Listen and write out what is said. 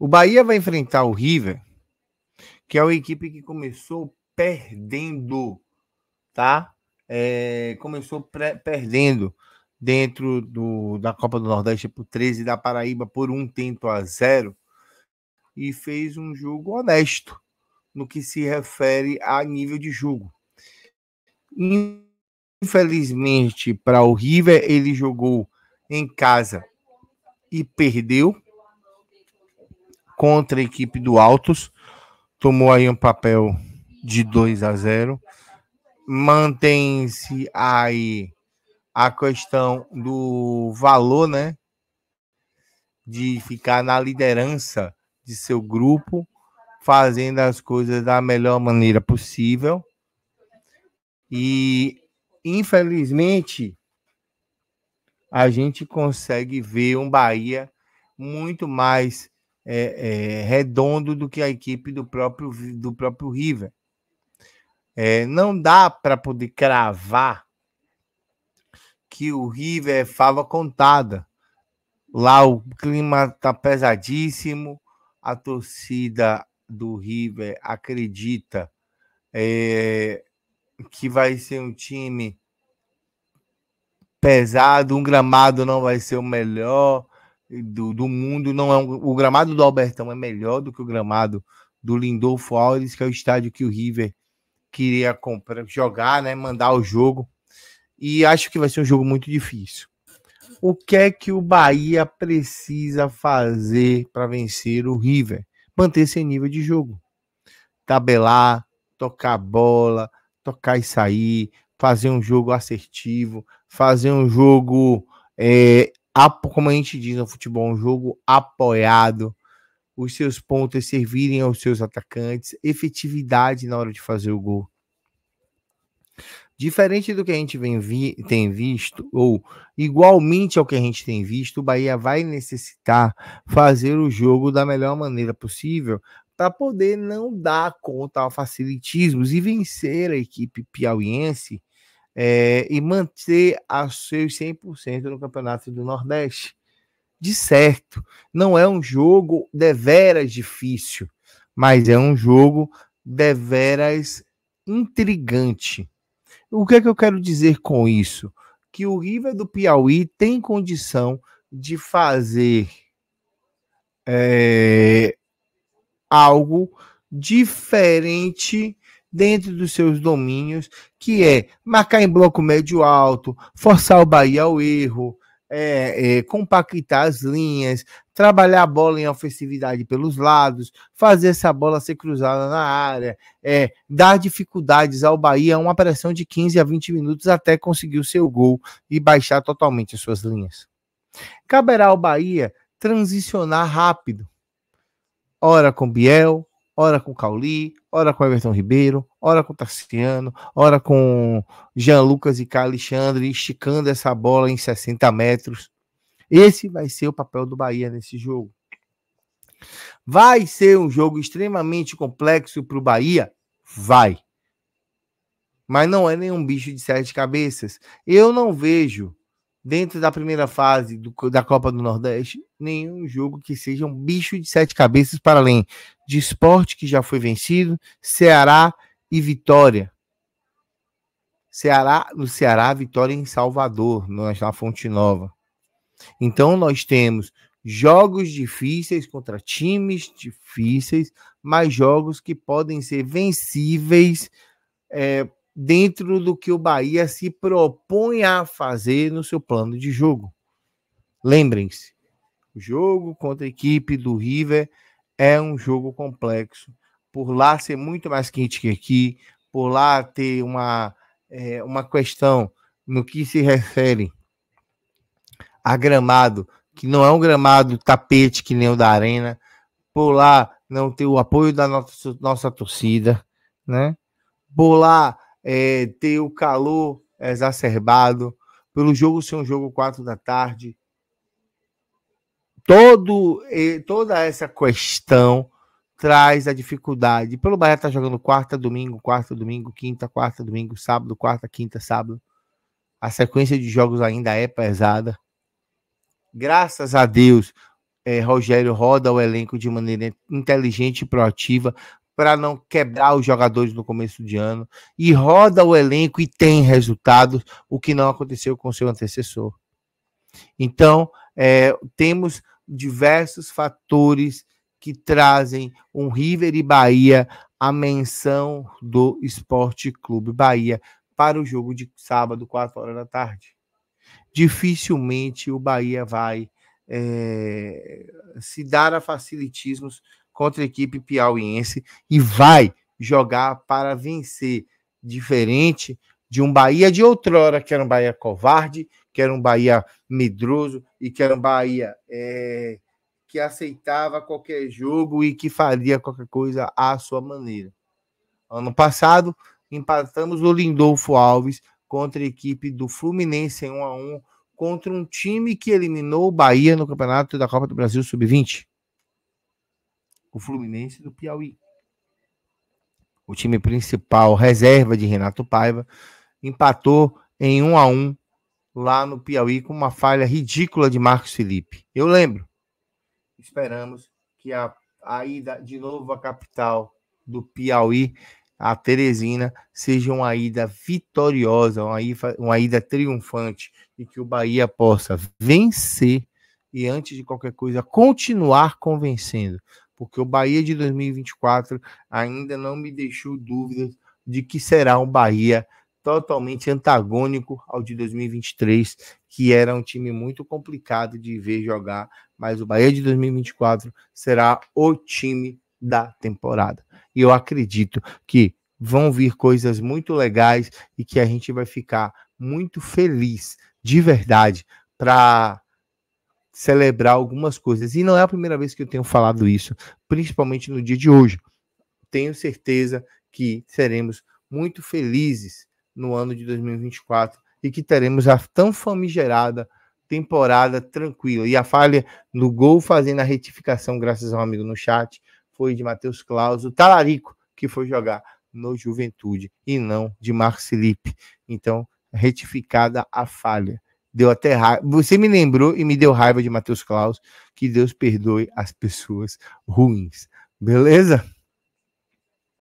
O Bahia vai enfrentar o River, que é uma equipe que começou perdendo, tá? É, começou perdendo dentro do, da Copa do Nordeste por 13 da Paraíba por um tento a zero e fez um jogo honesto no que se refere a nível de jogo. Infelizmente para o River ele jogou em casa e perdeu contra a equipe do Altos. Tomou aí um papel de 2 a 0. Mantém-se aí a questão do valor, né? De ficar na liderança de seu grupo, fazendo as coisas da melhor maneira possível. E, infelizmente, a gente consegue ver um Bahia muito mais é, é, redondo do que a equipe do próprio, do próprio River. É, não dá para poder cravar que o River é fava contada. Lá o clima tá pesadíssimo, a torcida do River acredita é, que vai ser um time pesado, um gramado não vai ser o melhor, do, do mundo. Não é um, o gramado do Albertão é melhor do que o gramado do Lindolfo Alves, que é o estádio que o River queria comprar, jogar, né, mandar o jogo. E acho que vai ser um jogo muito difícil. O que é que o Bahia precisa fazer para vencer o River? Manter esse nível de jogo. Tabelar, tocar a bola, tocar e sair, fazer um jogo assertivo, fazer um jogo é, como a gente diz no futebol, um jogo apoiado, os seus pontos servirem aos seus atacantes, efetividade na hora de fazer o gol. Diferente do que a gente vem vi tem visto, ou igualmente ao que a gente tem visto, o Bahia vai necessitar fazer o jogo da melhor maneira possível para poder não dar conta a facilitismos e vencer a equipe piauiense é, e manter a seus 100% no Campeonato do Nordeste. De certo, não é um jogo deveras difícil, mas é um jogo deveras intrigante. O que é que eu quero dizer com isso? Que o River do Piauí tem condição de fazer é, algo diferente dentro dos seus domínios, que é marcar em bloco médio alto, forçar o Bahia ao erro, é, é, compactar as linhas, trabalhar a bola em ofensividade pelos lados, fazer essa bola ser cruzada na área, é, dar dificuldades ao Bahia, uma pressão de 15 a 20 minutos até conseguir o seu gol e baixar totalmente as suas linhas. Caberá ao Bahia transicionar rápido, ora com Biel, ora com Cauli, ora com Everton Ribeiro, ora com Tarciano, ora com Jean Lucas e K. Alexandre, esticando essa bola em 60 metros. Esse vai ser o papel do Bahia nesse jogo. Vai ser um jogo extremamente complexo para o Bahia? Vai. Mas não é nenhum bicho de sete cabeças. Eu não vejo, dentro da primeira fase do, da Copa do Nordeste, nenhum jogo que seja um bicho de sete cabeças para além de esporte que já foi vencido, Ceará e Vitória. Ceará, no Ceará, Vitória em Salvador, na Fonte Nova. Então nós temos jogos difíceis contra times difíceis, mas jogos que podem ser vencíveis é, dentro do que o Bahia se propõe a fazer no seu plano de jogo. Lembrem-se, o jogo contra a equipe do River é um jogo complexo. Por lá ser muito mais quente que aqui, por lá ter uma, é, uma questão no que se refere a gramado, que não é um gramado tapete que nem o da Arena, por lá não ter o apoio da nossa, nossa torcida, né? Por lá é, ter o calor exacerbado, pelo jogo ser um jogo 4 da tarde, todo, toda essa questão traz a dificuldade. Pelo Bahia tá jogando quarta, domingo, quarta, domingo, quinta, quarta, domingo, sábado, quarta, quinta, sábado. A sequência de jogos ainda é pesada. Graças a Deus, é, Rogério roda o elenco de maneira inteligente e proativa para não quebrar os jogadores no começo de ano. E roda o elenco e tem resultados, o que não aconteceu com seu antecessor. Então, é, temos diversos fatores que trazem um River e Bahia à menção do Esporte Clube Bahia para o jogo de sábado, 4 horas da tarde. Dificilmente o Bahia vai é, se dar a facilitismos contra a equipe piauiense e vai jogar para vencer, diferente de um Bahia de outrora, que era um Bahia covarde, que era um Bahia medroso e que era um Bahia é, que aceitava qualquer jogo e que faria qualquer coisa à sua maneira. Ano passado, empatamos o Lindolfo Alves contra a equipe do Fluminense em 1 a 1 contra um time que eliminou o Bahia no Campeonato da Copa do Brasil Sub-20. O Fluminense do Piauí. O time principal, reserva de Renato Paiva, empatou em 1 a 1 lá no Piauí com uma falha ridícula de Marcos Felipe. Eu lembro. Esperamos que a, a ida de novo à capital do Piauí, a Teresina, seja uma ida vitoriosa, uma ida, uma ida triunfante e que o Bahia possa vencer e, antes de qualquer coisa, continuar convencendo, porque o Bahia de 2024 ainda não me deixou dúvidas de que será um Bahia totalmente antagônico ao de 2023, que era um time muito complicado de ver jogar, mas o Bahia de 2024 será o time da temporada. E eu acredito que vão vir coisas muito legais e que a gente vai ficar muito feliz, de verdade, para celebrar algumas coisas. E não é a primeira vez que eu tenho falado isso, principalmente no dia de hoje. Tenho certeza que seremos muito felizes no ano de 2024 e que teremos a tão famigerada temporada tranquila. E a falha no gol fazendo a retificação, graças ao amigo no chat, foi de Matheus Claus, o Talarico, que foi jogar no Juventude e não de Marcos Felipe. Então, retificada a falha. Deu até raiva. Você me lembrou e me deu raiva de Matheus Claus. Que Deus perdoe as pessoas ruins. Beleza?